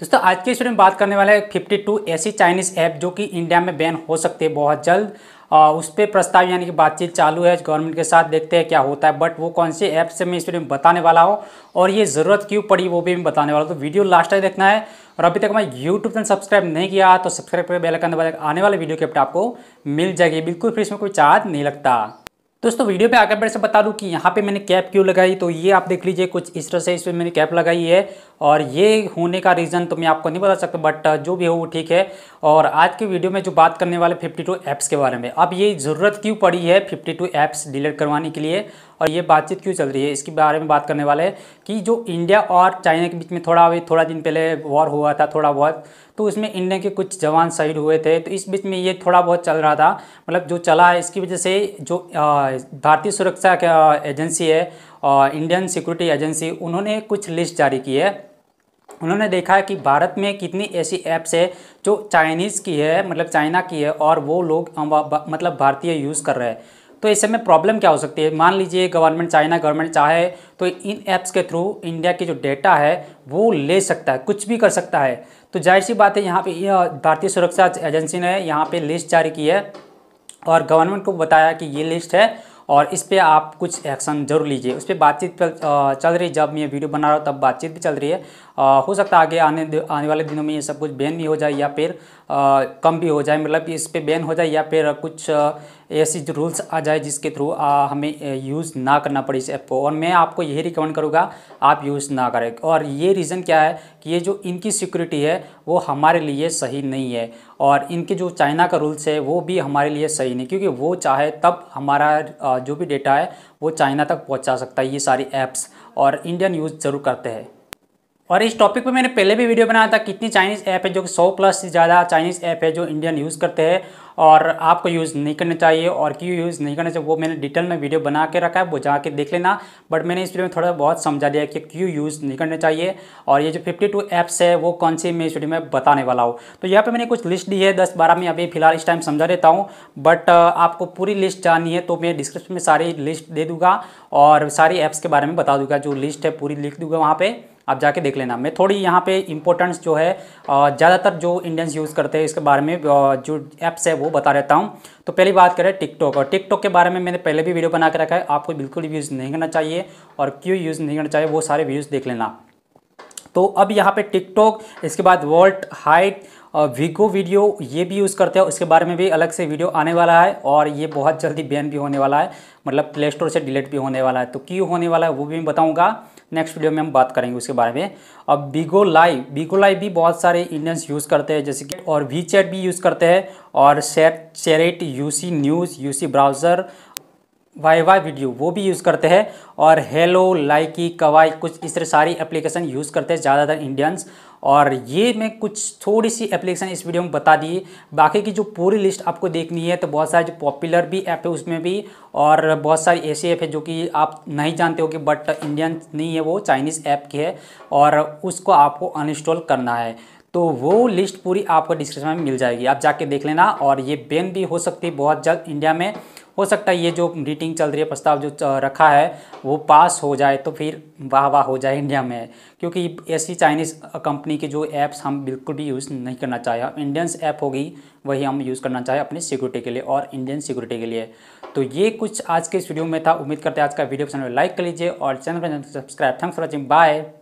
दोस्तों आज के स्टूडियो में बात करने वाला है टू ऐसी चाइनीज़ ऐप जो कि इंडिया में बैन हो सकते हैं बहुत जल्द आ, उस पर प्रस्ताव यानी कि बातचीत चालू है गवर्नमेंट के साथ देखते हैं क्या होता है बट वो कौन सी ऐप से मैं स्टूडियो में बताने वाला हूँ और ये ज़रूरत क्यों पड़ी वो भी मैं बताने वाला हूँ तो वीडियो लास्ट तक देखना है और अभी तक हमारे यूट्यूब चैनल सब्सक्राइब नहीं किया तो सब्सक्राइब करके बेलकन दबा आने वाले वीडियो के अपडेट आपको मिल जाएगी बिल्कुल फिर इसमें कोई चार्ज नहीं लगता दोस्तों वीडियो पे आगे बढ़ से बता दूं कि यहाँ पे मैंने कैप क्यों लगाई तो ये आप देख लीजिए कुछ इस तरह से इसमें मैंने कैप लगाई है और ये होने का रीज़न तो मैं आपको नहीं बता सकता बट uh, जो भी हो वो ठीक है और आज के वीडियो में जो बात करने वाले 52 ऐप्स के बारे में अब ये ज़रूरत क्यों पड़ी है 52 ऐप्स डिलीट करवाने के लिए और ये बातचीत क्यों चल रही है इसके बारे में बात करने वाले हैं कि जो इंडिया और चाइना के बीच में थोड़ा अभी थोड़ा दिन पहले वॉर हुआ था थोड़ा बहुत तो उसमें इंडिया के कुछ जवान शहीद हुए थे तो इस बीच में ये थोड़ा बहुत चल रहा था मतलब जो चला है इसकी वजह से जो uh, भारतीय सुरक्षा एजेंसी uh, है इंडियन सिक्योरिटी एजेंसी उन्होंने कुछ लिस्ट जारी की है उन्होंने देखा कि भारत में कितनी ऐसी ऐप्स है जो चाइनीज़ की है मतलब चाइना की है और वो लोग मतलब भारतीय यूज़ कर रहे हैं तो ऐसे में प्रॉब्लम क्या हो सकती है मान लीजिए गवर्नमेंट चाइना गवर्नमेंट चाहे तो इन ऐप्स के थ्रू इंडिया की जो डेटा है वो ले सकता है कुछ भी कर सकता है तो जाहिर सी बात है यहाँ पे यह भारतीय सुरक्षा एजेंसी ने यहाँ पे लिस्ट जारी की है और गवर्नमेंट को बताया कि ये लिस्ट है और इस पर आप कुछ एक्शन जरूर लीजिए उस पर बातचीत चल रही है जब मैं वीडियो बना रहा हूँ तब बातचीत भी चल रही है आ, हो सकता है आगे आने आने वाले दिनों में ये सब कुछ बैन भी हो जाए या फिर आ, कम भी हो जाए मतलब इस पर बैन हो जाए या फिर कुछ ऐसी रूल्स आ जाए जिसके थ्रू हमें यूज़ ना करना पड़े इस ऐप को और मैं आपको यही रिकमेंड करूँगा आप यूज़ ना करें और ये रीज़न क्या है कि ये जो इनकी सिक्योरिटी है वो हमारे लिए सही नहीं है और इनके जो चाइना का रूल्स है वो भी हमारे लिए सही नहीं क्योंकि वो चाहे तब हमारा जो भी डेटा है वो चाइना तक पहुँचा सकता है ये सारी ऐप्स और इंडियन यूज़ ज़रूर करते हैं और इस टॉपिक पे मैंने पहले भी वीडियो बनाया था कितनी चाइनीज़ ऐप है जो कि सौ प्लस से ज़्यादा चाइनीज़ ऐप है जो इंडियन यूज़ करते हैं और आपको यूज़ नहीं करना चाहिए और क्यों यूज़ नहीं करना चाहिए वो मैंने डिटेल में वीडियो बना के रखा है वो जाके देख लेना बट मैंने इस वीडियो में थोड़ा बहुत समझा दिया कि क्यों यूज़ नहीं करना चाहिए और ये जो टू ऐप्स है वो कौन सी मैं इस वीडियो में बताने वाला हूँ तो यहाँ पर मैंने कुछ लिस्ट दी है दस बारह में अभी फिलहाल इस टाइम समझा देता हूँ बट आपको पूरी लिस्ट जाननी है तो मैं डिस्क्रिप्शन में सारी लिस्ट दे दूँगा और सारी ऐप्स के बारे में बता दूँगा जो लिस्ट है पूरी लिख दूँगा वहाँ पर आप जाके देख लेना मैं थोड़ी यहाँ पे इम्पोर्टेंस जो है ज़्यादातर जो इंडियंस यूज़ करते हैं इसके बारे में जो ऐप्स है वो बता रहता हूँ तो पहली बात करें टिकटॉक और टिकटॉक के बारे में मैंने पहले भी वीडियो बना के रखा है आपको बिल्कुल यूज़ नहीं करना चाहिए और क्यों यूज़ नहीं करना चाहिए वो सारे व्यूज़ देख लेना तो अब यहाँ पर टिकटॉक इसके बाद वॉल्ट हाइट वीगो वीडियो ये भी यूज़ करते हैं उसके बारे में भी अलग से वीडियो आने वाला है और ये बहुत जल्दी बैन भी होने वाला है मतलब प्ले स्टोर से डिलीट भी होने वाला है तो क्यों होने वाला है वो भी मैं बताऊँगा नेक्स्ट वीडियो में हम बात करेंगे उसके बारे में अब बीगो लाइव बीगो लाइव भी बहुत सारे इंडियंस यूज़ करते हैं जैसे कि और वी चैट भी यूज़ करते हैं और SHAREit UC news UC browser वाई वाई वीडियो वो भी यूज़ करते हैं और हेलो लाइकी कवाई कुछ इस तरह सारी एप्लीकेशन यूज़ करते हैं ज़्यादातर इंडियंस और ये मैं कुछ थोड़ी सी एप्लीकेशन इस वीडियो में बता दी बाकी की जो पूरी लिस्ट आपको देखनी है तो बहुत सारे जो पॉपुलर भी ऐप है उसमें भी और बहुत सारी ऐसी ऐप है जो कि आप नहीं जानते हो कि बट इंडियन नहीं है वो चाइनीज़ ऐप की है और उसको आपको अनइंस्टॉल करना है तो वो लिस्ट पूरी आपको डिस्क्रिप्शन में मिल जाएगी आप जाके देख लेना और ये बैन भी हो सकती है बहुत जल्द इंडिया में हो सकता है ये जो मीटिंग चल रही है प्रस्ताव जो रखा है वो पास हो जाए तो फिर वाह वाह हो जाए इंडिया में क्योंकि ऐसी चाइनीज़ कंपनी के जो ऐप्स हम बिल्कुल भी यूज़ नहीं करना चाहिए इंडियंस ऐप होगी वही हम यूज़ करना चाहें अपनी सिक्योरिटी के लिए और इंडियन सिक्योरिटी के लिए तो ये कुछ आज के इस वीडियो में था उम्मीद करते हैं आज का वीडियो पसंद लाइक कर लीजिए और चैनल पर subscribe thanks for watching bye